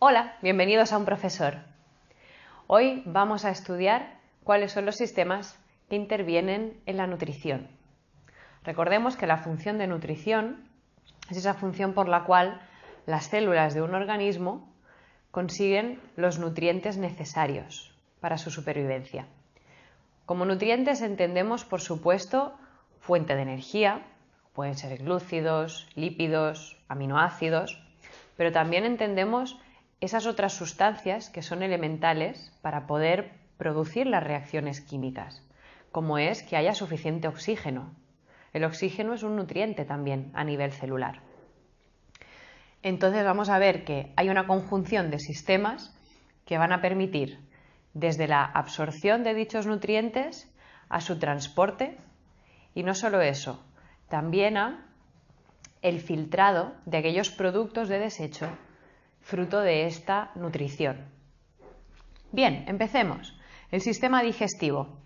Hola, bienvenidos a un profesor. Hoy vamos a estudiar cuáles son los sistemas que intervienen en la nutrición. Recordemos que la función de nutrición es esa función por la cual las células de un organismo consiguen los nutrientes necesarios para su supervivencia. Como nutrientes entendemos, por supuesto, fuente de energía, pueden ser glúcidos, lípidos, aminoácidos, pero también entendemos esas otras sustancias que son elementales para poder producir las reacciones químicas, como es que haya suficiente oxígeno. El oxígeno es un nutriente también a nivel celular. Entonces vamos a ver que hay una conjunción de sistemas que van a permitir desde la absorción de dichos nutrientes a su transporte y no solo eso, también a el filtrado de aquellos productos de desecho fruto de esta nutrición. Bien, empecemos. El sistema digestivo.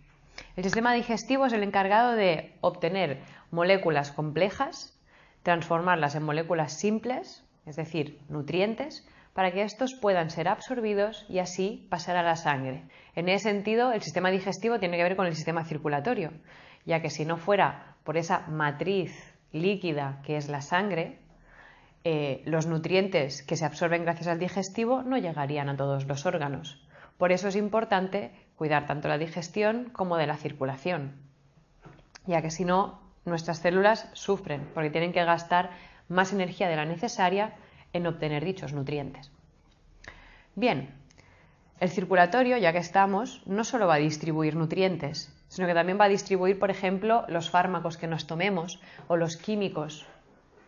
El sistema digestivo es el encargado de obtener moléculas complejas, transformarlas en moléculas simples, es decir, nutrientes, para que estos puedan ser absorbidos y así pasar a la sangre. En ese sentido, el sistema digestivo tiene que ver con el sistema circulatorio, ya que si no fuera por esa matriz líquida que es la sangre, eh, los nutrientes que se absorben gracias al digestivo no llegarían a todos los órganos. Por eso es importante cuidar tanto la digestión como de la circulación, ya que si no, nuestras células sufren porque tienen que gastar más energía de la necesaria en obtener dichos nutrientes. Bien, el circulatorio, ya que estamos, no solo va a distribuir nutrientes, sino que también va a distribuir, por ejemplo, los fármacos que nos tomemos o los químicos,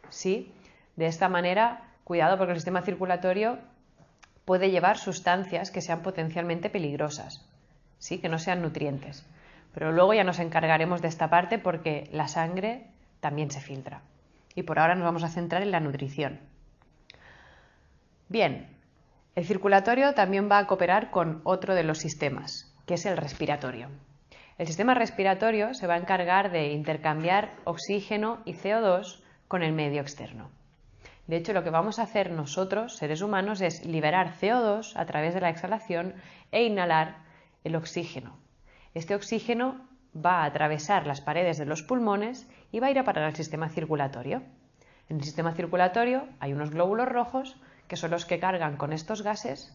¿sí? De esta manera, cuidado porque el sistema circulatorio puede llevar sustancias que sean potencialmente peligrosas, ¿sí? que no sean nutrientes. Pero luego ya nos encargaremos de esta parte porque la sangre también se filtra. Y por ahora nos vamos a centrar en la nutrición. Bien, el circulatorio también va a cooperar con otro de los sistemas, que es el respiratorio. El sistema respiratorio se va a encargar de intercambiar oxígeno y CO2 con el medio externo. De hecho, lo que vamos a hacer nosotros, seres humanos, es liberar CO2 a través de la exhalación e inhalar el oxígeno. Este oxígeno va a atravesar las paredes de los pulmones y va a ir a parar al sistema circulatorio. En el sistema circulatorio hay unos glóbulos rojos que son los que cargan con estos gases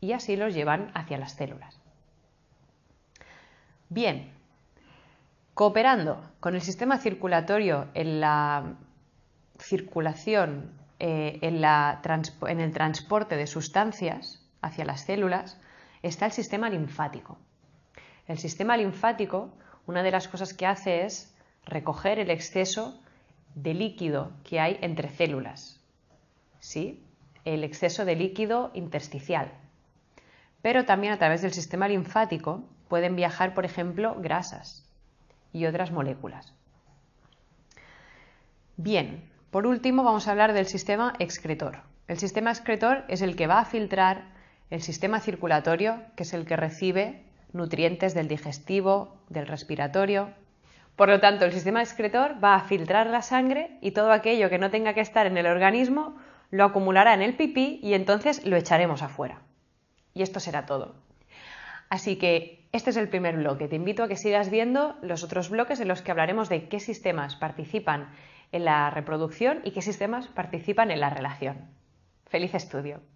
y así los llevan hacia las células. Bien, cooperando con el sistema circulatorio en la circulación eh, en, en el transporte de sustancias hacia las células está el sistema linfático. El sistema linfático, una de las cosas que hace es recoger el exceso de líquido que hay entre células, ¿sí? el exceso de líquido intersticial. Pero también a través del sistema linfático pueden viajar, por ejemplo, grasas y otras moléculas. Bien, por último, vamos a hablar del sistema excretor. El sistema excretor es el que va a filtrar el sistema circulatorio, que es el que recibe nutrientes del digestivo, del respiratorio. Por lo tanto, el sistema excretor va a filtrar la sangre y todo aquello que no tenga que estar en el organismo lo acumulará en el pipí y entonces lo echaremos afuera. Y esto será todo. Así que este es el primer bloque. Te invito a que sigas viendo los otros bloques en los que hablaremos de qué sistemas participan en la reproducción y qué sistemas participan en la relación. Feliz estudio.